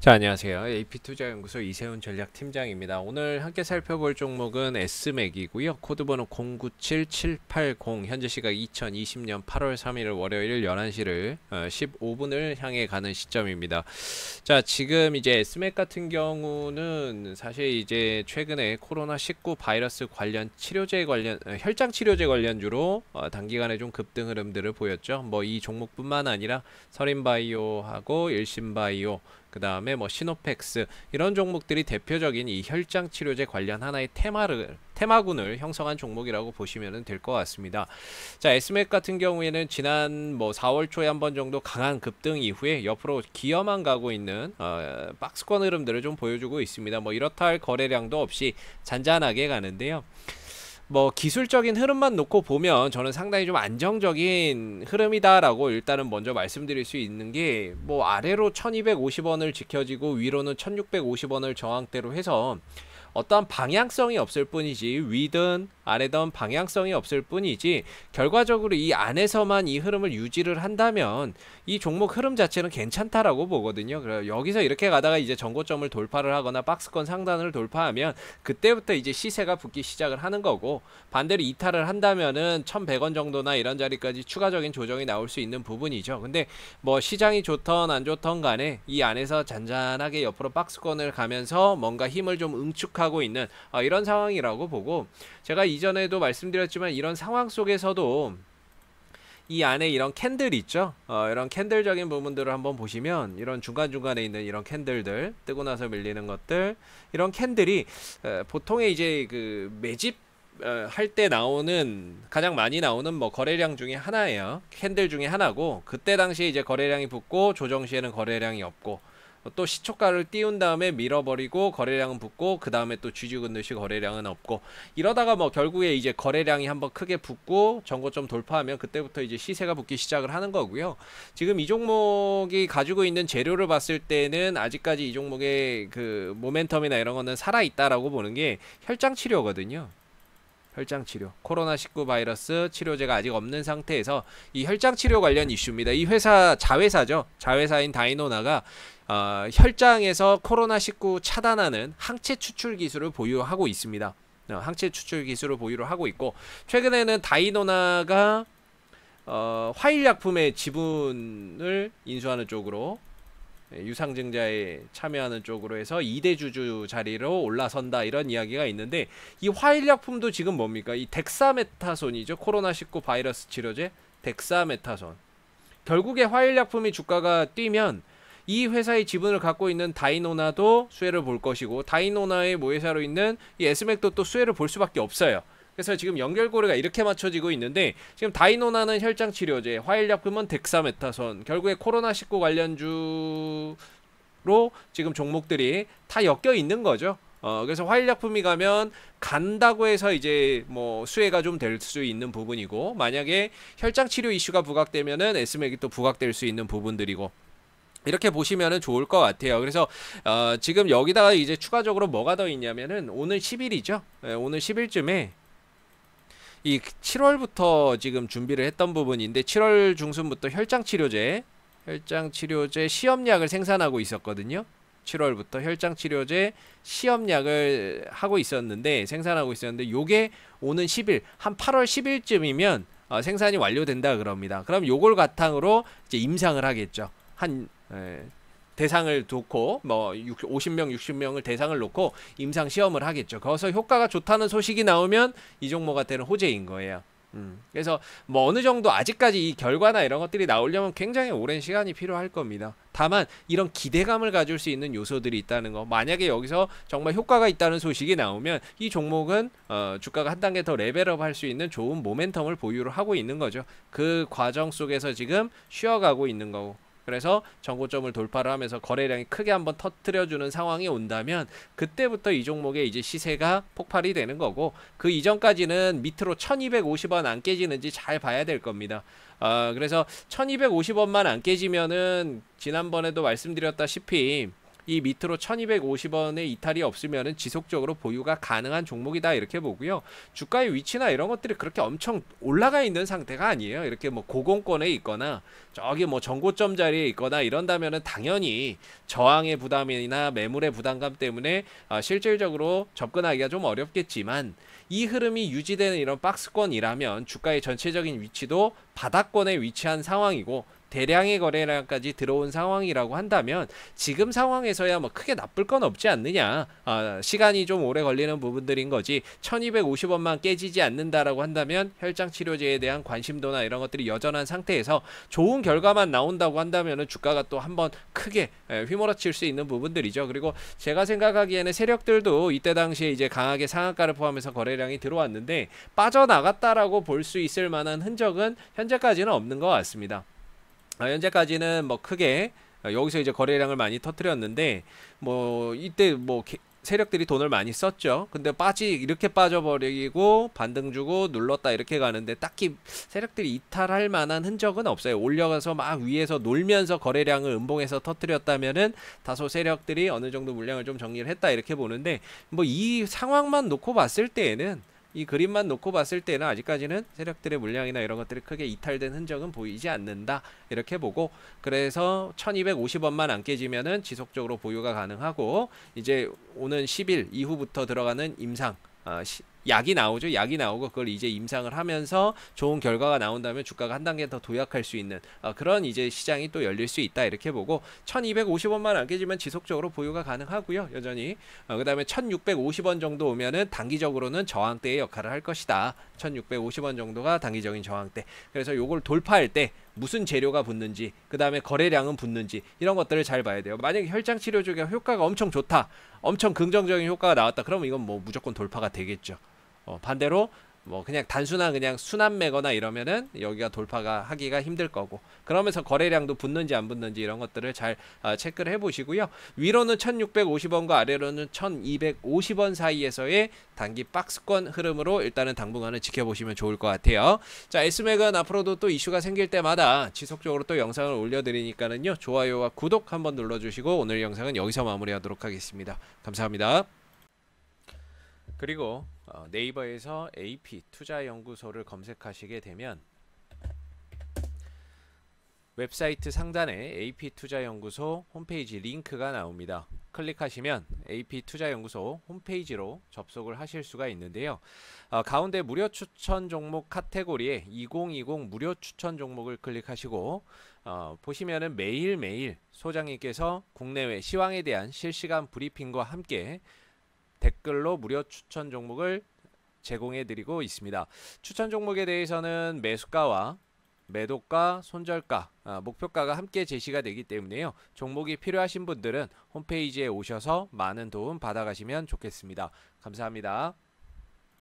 자 안녕하세요 AP투자연구소 이세훈 전략팀장입니다 오늘 함께 살펴볼 종목은 S맥이고요 코드번호 097780 현재 시각 2020년 8월 3일 월요일 11시를 15분을 어, 향해 가는 시점입니다 자 지금 이제 S맥 같은 경우는 사실 이제 최근에 코로나19 바이러스 관련 치료제 관련 어, 혈장 치료제 관련주로 어, 단기간에 좀 급등 흐름들을 보였죠 뭐 이 종목뿐만 아니라 서린바이오하고 일신바이오 그 다음에 뭐 시노펙스 이런 종목들이 대표적인 이 혈장 치료제 관련 하나의 테마를 테마군을 형성한 종목이라고 보시면 될 것 같습니다. 자, 에스맥 같은 경우에는 지난 뭐 4월 초에 한 번 정도 강한 급등 이후에 옆으로 기어만 가고 있는 어, 박스권 흐름들을 좀 보여주고 있습니다. 뭐 이렇다 할 거래량도 없이 잔잔하게 가는데요. 뭐 기술적인 흐름만 놓고 보면 저는 상당히 좀 안정적인 흐름이다라고 일단은 먼저 말씀드릴 수 있는 게 뭐 아래로 1250원을 지켜지고 위로는 1650원을 저항대로 해서 어떠한 방향성이 없을 뿐이지 위든 아래든 방향성이 없을 뿐이지 결과적으로 이 안에서만 이 흐름을 유지를 한다면 이 종목 흐름 자체는 괜찮다라고 보거든요. 그래서 여기서 이렇게 가다가 이제 전고점을 돌파를 하거나 박스권 상단을 돌파하면 그때부터 이제 시세가 붙기 시작을 하는 거고 반대로 이탈을 한다면은 1,100원 정도나 이런 자리까지 추가적인 조정이 나올 수 있는 부분이죠. 근데 뭐 시장이 좋던 안 좋던 간에 이 안에서 잔잔하게 옆으로 박스권을 가면서 뭔가 힘을 좀 응축 주목하고 있는 어, 이런 상황이라고 보고 제가 이전에도 말씀드렸지만 이런 상황 속에서도 이 안에 이런 캔들 있죠 어, 이런 캔들적인 부분들을 한번 보시면 이런 중간중간에 있는 이런 캔들들 뜨고 나서 밀리는 것들 이런 캔들이 에, 보통의 이제 그 매집 어, 할때 나오는 가장 많이 나오는 뭐 거래량 중에 하나예요. 캔들 중에 하나고 그때 당시에 이제 거래량이 붙고 조정 시에는 거래량이 없고 또 시초가를 띄운 다음에 밀어버리고 거래량은 붙고 그 다음에 또 쥐죽은 듯이 거래량은 없고 이러다가 뭐 결국에 이제 거래량이 한번 크게 붙고 전고점 돌파하면 그때부터 이제 시세가 붙기 시작을 하는 거고요. 지금 이 종목이 가지고 있는 재료를 봤을 때는 아직까지 이 종목의 그 모멘텀이나 이런 거는 살아있다라고 보는 게 혈장 치료거든요. 혈장 치료, 코로나19 바이러스 치료제가 아직 없는 상태에서 이 혈장 치료 관련 이슈입니다. 이 회사 자회사죠. 자회사인 다이노나가 어, 혈장에서 코로나19 차단하는 항체 추출 기술을 보유하고 있습니다. 어, 항체 추출 기술을 보유를 하고 있고 최근에는 다이노나가 어, 화일약품의 지분을 인수하는 쪽으로 예, 유상증자에 참여하는 쪽으로 해서 이대 주주 자리로 올라선다 이런 이야기가 있는데 이 화일약품도 지금 뭡니까? 이 덱사메타손이죠. 코로나19 바이러스 치료제 덱사메타손. 결국에 화일약품이 주가가 뛰면 이 회사의 지분을 갖고 있는 다이노나도 수혜를 볼 것이고 다이노나의 모회사로 있는 이 에스맥도 또 수혜를 볼 수밖에 없어요. 그래서 지금 연결고리가 이렇게 맞춰지고 있는데 지금 다이노나는 혈장 치료제, 화일약품은 덱사메타선 결국에 코로나19 관련주로 지금 종목들이 다 엮여 있는 거죠. 어, 그래서 화일약품이 가면 간다고 해서 이제 뭐 수혜가 좀 될 수 있는 부분이고 만약에 혈장 치료 이슈가 부각되면은 에스맥이 또 부각될 수 있는 부분들이고 이렇게 보시면은 좋을 것 같아요. 그래서 어, 지금 여기다가 이제 추가적으로 뭐가 더 있냐면은 오늘 10일이죠. 네, 예, 오늘 10일쯤에 이 7월부터 지금 준비를 했던 부분인데 7월 중순부터 혈장 치료제, 혈장 치료제 시험약을 생산하고 있었거든요. 7월부터 혈장 치료제 시험약을 하고 있었는데 생산하고 있었는데 요게 오는 10일 한 8월 10일쯤이면 어, 생산이 완료된다 그럽니다. 그럼 요걸 바탕으로 이제 임상을 하겠죠. 한 에, 대상을 놓고 뭐 50명, 60명을 대상을 놓고 임상 시험을 하겠죠. 거기서 효과가 좋다는 소식이 나오면 이종모가 되는 호재인 거예요. 음. 그래서 뭐 어느 정도 아직까지 이 결과나 이런 것들이 나오려면 굉장히 오랜 시간이 필요할 겁니다. 다만 이런 기대감을 가질 수 있는 요소들이 있다는 거. 만약에 여기서 정말 효과가 있다는 소식이 나오면 이 종목은 어, 주가가 한 단계 더 레벨업할 수 있는 좋은 모멘텀을 보유 하고 있는 거죠. 그 과정 속에서 지금 쉬어가고 있는 거고. 그래서 전고점을 돌파를 하면서 거래량이 크게 한번 터트려주는 상황이 온다면 그때부터 이 종목의 이제 시세가 폭발이 되는 거고 그 이전까지는 밑으로 1250원 안 깨지는지 잘 봐야 될 겁니다. 아, 그래서 1250원만 안 깨지면은 지난번에도 말씀드렸다시피 이 밑으로 1250원의 이탈이 없으면 지속적으로 보유가 가능한 종목이다 이렇게 보고요. 주가의 위치나 이런 것들이 그렇게 엄청 올라가 있는 상태가 아니에요. 이렇게 뭐 고공권에 있거나 저기 뭐 전고점 자리에 있거나 이런다면 당연히 저항의 부담이나 매물의 부담감 때문에 아, 실질적으로 접근하기가 좀 어렵겠지만 이 흐름이 유지되는 이런 박스권이라면 주가의 전체적인 위치도 바닥권에 위치한 상황이고 대량의 거래량까지 들어온 상황이라고 한다면 지금 상황에서야 뭐 크게 나쁠 건 없지 않느냐 아, 시간이 좀 오래 걸리는 부분들인 거지 1250원만 깨지지 않는다라고 한다면 혈장 치료제에 대한 관심도나 이런 것들이 여전한 상태에서 좋은 결과만 나온다고 한다면 주가가 또 한 번 크게 휘몰아칠 수 있는 부분들이죠 그리고 제가 생각하기에는 세력들도 이때 당시에 이제 강하게 상한가를 포함해서 거래량이 들어왔는데 빠져나갔다라고 볼 수 있을 만한 흔적은 현재까지는 없는 것 같습니다. 어, 현재까지는 뭐 크게 어, 여기서 이제 거래량을 많이 터뜨렸는데뭐 이때 뭐 세력들이 돈을 많이 썼죠. 근데 빠지 이렇게 빠져버리고 반등 주고 눌렀다 이렇게 가는데 딱히 세력들이 이탈할 만한 흔적은 없어요. 올려가서 막 위에서 놀면서 거래량을 음봉해서터뜨렸다면은 다소 세력들이 어느 정도 물량을 좀 정리를 했다 이렇게 보는데 뭐 이 상황만 놓고 봤을 때에는 이 그림만 놓고 봤을 때는 아직까지는 세력들의 물량이나 이런 것들이 크게 이탈된 흔적은 보이지 않는다 이렇게 보고 그래서 1250원만 안 깨지면은 지속적으로 보유가 가능하고 이제 오는 10일 이후부터 들어가는 임상 아, 시, 약이 나오죠. 약이 나오고 그걸 이제 임상을 하면서 좋은 결과가 나온다면 주가가 한 단계 더 도약할 수 있는 어, 그런 이제 시장이 또 열릴 수 있다 이렇게 보고 1250원만 안 깨지면 지속적으로 보유가 가능하고요. 여전히 어, 그다음에 1650원 정도 오면은 단기적으로는 저항대의 역할을 할 것이다. 1650원 정도가 단기적인 저항대. 그래서 요걸 돌파할 때 무슨 재료가 붙는지 그다음에 거래량은 붙는지 이런 것들을 잘 봐야 돼요. 만약에 혈장 치료 쪽에 효과가 엄청 좋다. 엄청 긍정적인 효과가 나왔다. 그러면 이건 뭐 무조건 돌파가 되겠죠. 어, 반대로 뭐 그냥 단순한 그냥 순환매거나 이러면은 여기가 돌파가 하기가 힘들 거고 그러면서 거래량도 붙는지 안 붙는지 이런 것들을 잘 어, 체크를 해보시고요 위로는 1650원과 아래로는 1250원 사이에서의 단기 박스권 흐름으로 일단은 당분간은 지켜보시면 좋을 것 같아요 자 S맥은 앞으로도 또 이슈가 생길 때마다 지속적으로 또 영상을 올려드리니까는요 좋아요와 구독 한번 눌러주시고 오늘 영상은 여기서 마무리하도록 하겠습니다 감사합니다 그리고 어, 네이버에서 AP 투자연구소를 검색하시게 되면 웹사이트 상단에 AP 투자연구소 홈페이지 링크가 나옵니다. 클릭하시면 AP 투자연구소 홈페이지로 접속을 하실 수가 있는데요. 어, 가운데 무료 추천 종목 카테고리에 2020 무료 추천 종목을 클릭하시고 어, 보시면은 매일매일 소장님께서 국내외 시황에 대한 실시간 브리핑과 함께 댓글로 무료 추천 종목을 제공해 드리고 있습니다. 추천 종목에 대해서는 매수가와 매도가, 손절가, 아, 목표가가 함께 제시가 되기 때문에요. 종목이 필요하신 분들은 홈페이지에 오셔서 많은 도움 받아가시면 좋겠습니다. 감사합니다.